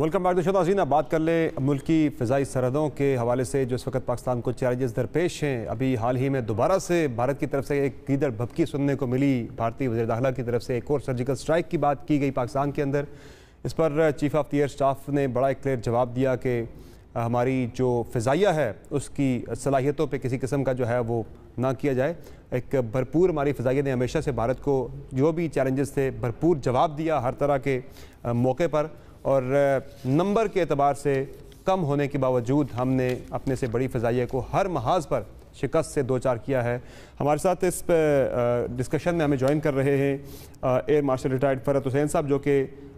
Welcome back दशो नाजीन बात कर ले मुल्क की फ़जाई सरहदों के हवाले से जो इस वक्त पाकिस्तान को चैलेंजेस दरपेश हैं अभी हाल ही में दोबारा से भारत की तरफ से एक गीदड़ भपकी सुनने को मिली भारतीय वजी दाखिला की तरफ से एक और सर्जिकल स्ट्राइक की बात की गई पाकिस्तान के अंदर इस पर chief of the air staff ने बड़ा एक क्लियर जवाब दिया कि हमारी जो फ़जाइया है उसकी सलाहियतों पर किसी किस्म का जो है वो ना किया जाए एक भरपूर हमारी फ़जाइया ने हमेशा से भारत को जो भी चैलेंजेस थे भरपूर जवाब दिया हर तरह के मौके पर और नंबर के अतबार से कम होने के बावजूद हमने अपने से बड़ी फ़जाइया को हर महाज पर शिकस्त से दो चार किया है हमारे साथ इस डिस्कशन में हमें ज्वाइन कर रहे हैं air marshal retired Farhat Hussain साहब जो कि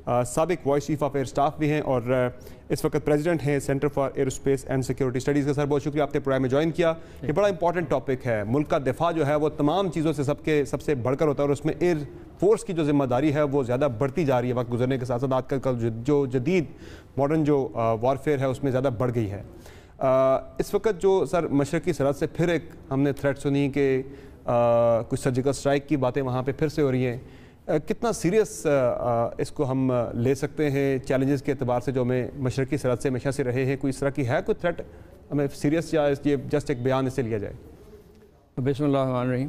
सबक vice chief of air staff भी हैं और इस वक्त प्रेसिडेंट हैं centre for aerospace and security studies का सर बहुत शुक्रिया आपने प्रोग्राम में ज्वाइन किया ये बड़ा इंपॉर्टेंट टॉपिक है मुल्क का दिफा जो है वो तमाम चीज़ों से सबके सबसे बढ़कर होता है और उसमें एयर फोर्स की जो जिम्मेदारी है वो ज़्यादा बढ़ती जा रही है वक्त गुजरने के साथ साथ आजकल का जो जदीद मॉडर्न जो वॉरफेयर है उसमें ज़्यादा बढ़ गई है इस वक्त जो सर मशरक़ी सरहद से फिर एक हमने थ्रेट सुनी कि कुछ सर्जिकल स्ट्राइक की बातें वहाँ पर फिर से हो रही हैं कितना सीरियस इसको हम ले सकते हैं चैलेंजेस के अतबार से जो हमें मशरक़ी सरहद से हमेशा से रहे हैं कोई इस तरह की है कोई थ्रेट हमें सीरियस या ये जस्ट एक बयान इसे लिया जाए बिसमीम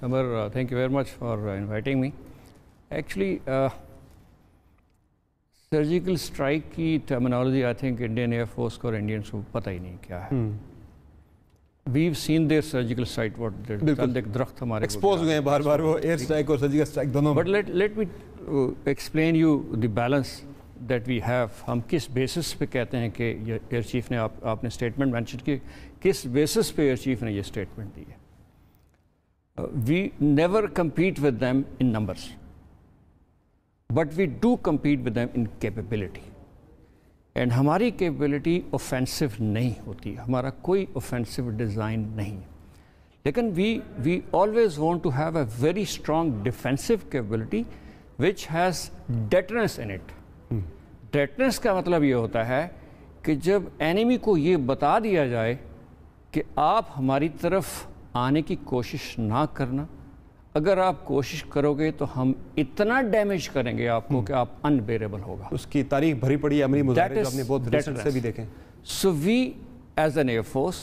समर thank you very much for inviting me actually surgical strike की terminology I think Indian air force को और इंडियंस को पता ही नहीं क्या है hmm. We've seen their surgical site what बिल्कुल दरख्त हमारे एक्सपोज हुए हैं बार बार वो एयर स्ट्राइक और सर्जिकल स्ट्राइक दोनों but let let me explain you the balance that we have हम किस बेसिस पे कहते हैं कि एयर चीफ ने आप आपने स्टेटमेंट मैंशन की किस बेसिस पे एयर चीफ ने ये स्टेटमेंट दी है we never compete with them in numbers but we do compete with them in capability and हमारी कैपेबिलिटी ऑफेंसिव नहीं होती हमारा कोई ऑफेंसिव डिज़ाइन नहीं लेकिन we we always want to have a very strong defensive capability which has deterrence in it deterrence का मतलब ये होता है कि जब एनिमी को ये बता दिया जाए कि आप हमारी तरफ आने की कोशिश ना करना अगर आप कोशिश करोगे तो हम इतना डैमेज करेंगे आपको हम्म। कि आप अनबेरेबल होगा उसकी तारीख भरी पड़ी अमरी मुजाहिरे जो आपने बहुत से भी देखें so we as an air force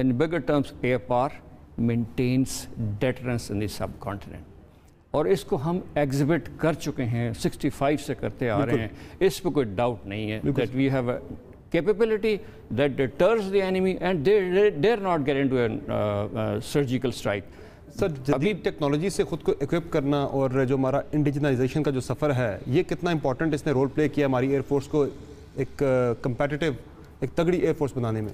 in bigger terms AFR maintains deterrence in subcontinent और इसको हम एग्जिबिट कर चुके हैं 65 से करते आ रहे हैं इस पर कोई डाउट नहीं है that we have capability that deters the enemy and they're not get into surgical strike sir जदीद टेक्नोलॉजी से खुद को इक्विप करना और जो हमारा इंडिजनाइजेशन का जो सफ़र है ये कितना इंपॉर्टेंट इसने रोल प्ले किया हमारी एयरफोर्स को एक कंपेटिटिव एक तगड़ी एयरफोर्स बनाने में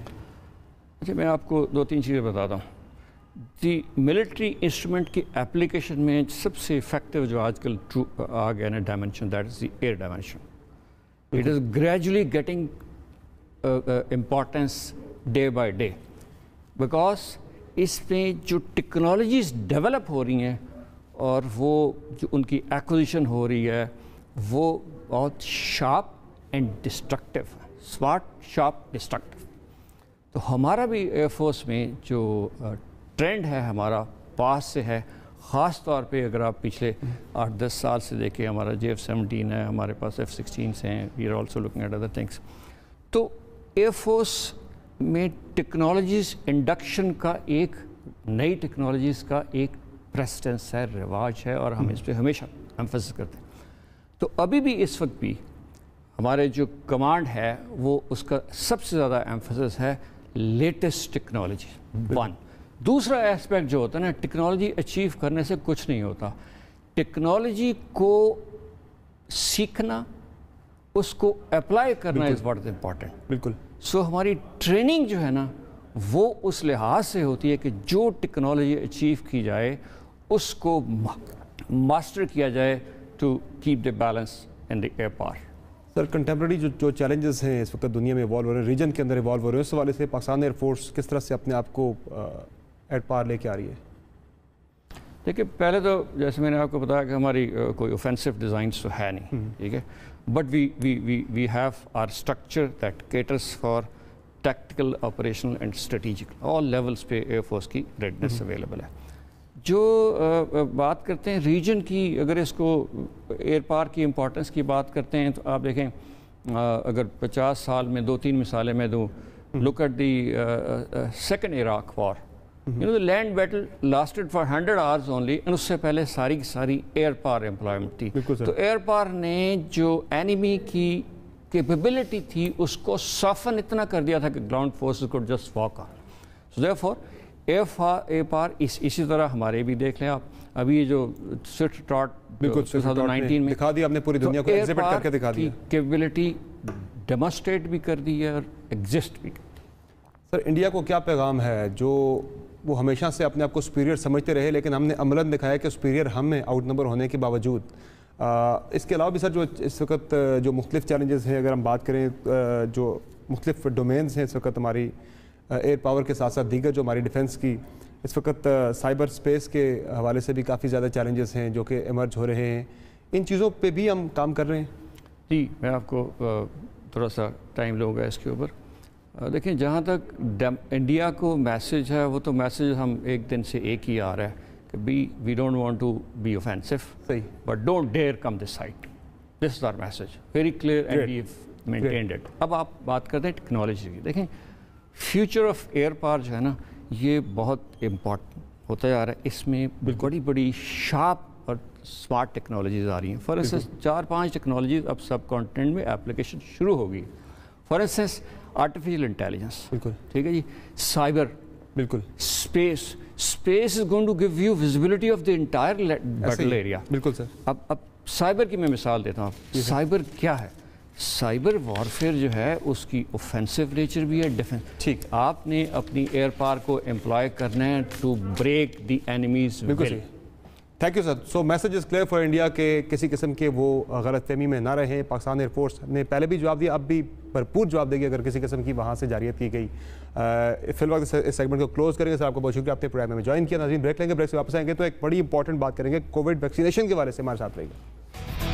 अच्छा मैं आपको दो तीन चीज़ें बताता हूँ दी मिलिट्री इंस्ट्रूमेंट की एप्लीकेशन में सबसे इफेक्टिव जो आजकल ट्रू आ गया ना dimension that is the air dimension it is gradually getting importance day by day because इसमें जो टेक्नोलॉजीज़ डेवलप हो रही हैं और वो जो उनकी एक्विजिशन हो रही है वो बहुत शार्प एंड डिस्ट्रक्टिव है स्मार्ट शार्प डिस्ट्रक्टिव तो हमारा भी एयरफोर्स में जो ट्रेंड है हमारा पास से है ख़ास तौर पे अगर आप पिछले आठ दस साल से देखें हमारा जे एफ सेवनटीन है हमारे पास एफ सिक्सटीन हैं we are also looking at other things तो एयरफोर्स में टेक्नोलॉजीज इंडक्शन का एक नई टेक्नोलॉजीज़ का एक प्रेसिडेंस है रिवाज है और हम हम्म। इस पर हमेशा एम्फोसिस करते हैं तो अभी भी इस वक्त भी हमारे जो कमांड है वो उसका सबसे ज़्यादा एम्फोसिस है लेटेस्ट टेक्नोलॉजी वन दूसरा एस्पेक्ट जो होता है ना टेक्नोलॉजी अचीव करने से कुछ नहीं होता टेक्नोलॉजी को सीखना उसको अप्लाई करना इज़ वॉट इम्पॉर्टेंट बिल्कुल सो so, हमारी ट्रेनिंग जो है ना वो उस लिहाज से होती है कि जो टेक्नोलॉजी अचीव की जाए उसको मास्टर किया जाए to keep the balance in the air पार सर कंटेम्प्रेरी जो जो चैलेंजेस हैं इस वक्त दुनिया में इवॉल्व हो रहे हैं रीजन के अंदर इवॉल्व हो रहे हैं उस हवाले से पाकिस्तान एयरफोर्स किस तरह से अपने आप को एट पार लेके आ रही है देखिए पहले तो जैसे मैंने आपको बताया कि हमारी कोई ऑफेंसिव डिज़ाइन तो है नहीं हम्म। ठीक है but we, we, we, we have our structure that caters for tactical, operational and strategic all levels पे एयरफोर्स की रेडनेस अवेलेबल है जो आ, बात करते हैं रीजन की अगर इसको एयर पार की इम्पोर्टेंस की बात करते हैं तो आप देखें आ, अगर 50 साल में दो तीन मिसालें मैं दूँ look at the second Iraq war you know the land battle lasted for hundred hours only and उससे पहले सारी की सारी एयर पावर एम्प्लॉयमेंट थी तो एयर पावर ने जो एनिमी की कैपेबिलिटी थी उसको सफन इतना कर दिया था कि ग्राउंड फोर्सेस को just walk on so they for F A पार इस इसी तरह हमारे भी देख लें आप अभी ये जो स्विफ्ट ट्रॉट बिल्कुल तो में दिखा दिया आपने पूरी दुनिया को एग्जिबिट करके दिखा दिया कैपेबिलिटी डेमोस्ट्रेट भी कर दी है और एग्जिस्ट भी कर दी सर इंडिया को क्या पैगाम है जो वो हमेशा से अपने आप को सुपीरियर समझते रहे लेकिन हमने अमलन दिखाया कि सुपीरियर हम हैं आउट नंबर होने के बावजूद इसके अलावा भी सर जो इस वक्त जो मुख्तफ चैलेंजेस हैं अगर हम बात करें जो मुख्तफ़ डोमेन्स हैं इस वक्त हमारी एयर पावर के साथ साथ दीगर जो हमारी डिफेंस की इस वक्त साइबर स्पेस के हवाले से भी काफ़ी ज़्यादा चैलेंजेस हैं जो कि इमर्ज हो रहे हैं इन चीज़ों पे भी हम काम कर रहे हैं जी मैं आपको थोड़ा सा टाइम लूँगा इसके ऊपर देखें जहाँ तक इंडिया को मैसेज है वो तो मैसेज हम एक दिन से एक ही आ रहा है कि be we don't want to be offensive सही but don't dare come this side this is our message very clear and we maintained it अब आप बात करते हैं टेक्नोलॉजी की देखें फ्यूचर ऑफ एयर पार जो है ना ये बहुत इम्पॉर्टेंट होता जा रहा है इसमें बड़ी बड़ी शार्प और स्मार्ट टेक्नोलॉजीज आ रही हैं फॉर इंस्टेंस चार पांच टेक्नोलॉजीज अब सब कॉन्टिनेंट में एप्लीकेशन शुरू होगी फॉर इंस्टेंस आर्टिफिशियल इंटेलिजेंस बिल्कुल ठीक है जी साइबर बिल्कुल space space is going to give you visibility of the entire battle area बिल्कुल सर अब अब साइबर की मैं मिसाल देता हूँ साइबर क्या है साइबर वॉरफेयर जो है उसकी ऑफेंसिव नेचर भी है डिफेंस ठीक आपने अपनी एयर पार को एम्प्लॉय करना है टू ब्रेक द एनिमीज बिल्कुल thank you sir so message is clear for India के किसी किस्म के वो गलत फहमी में ना रहें पाकिस्तान एयरफोर्स ने पहले भी जवाब दिया अब भी भरपूर जवाब देगी अगर किसी किस्म की वहाँ से जारियत की गई फिलहाल इस सेगमेंट को क्लोज करेंगे सर आपको बहुत शुक्रिया आपने प्रोग्राम में ज्वाइन किया नाजीन ब्रेक लेंगे ब्रेक से वापस आएंगे तो एक बड़ी इंपॉर्टेंट बात करेंगे कोविड वैक्सीनेशन के बारे से हमारे साथ रहेगा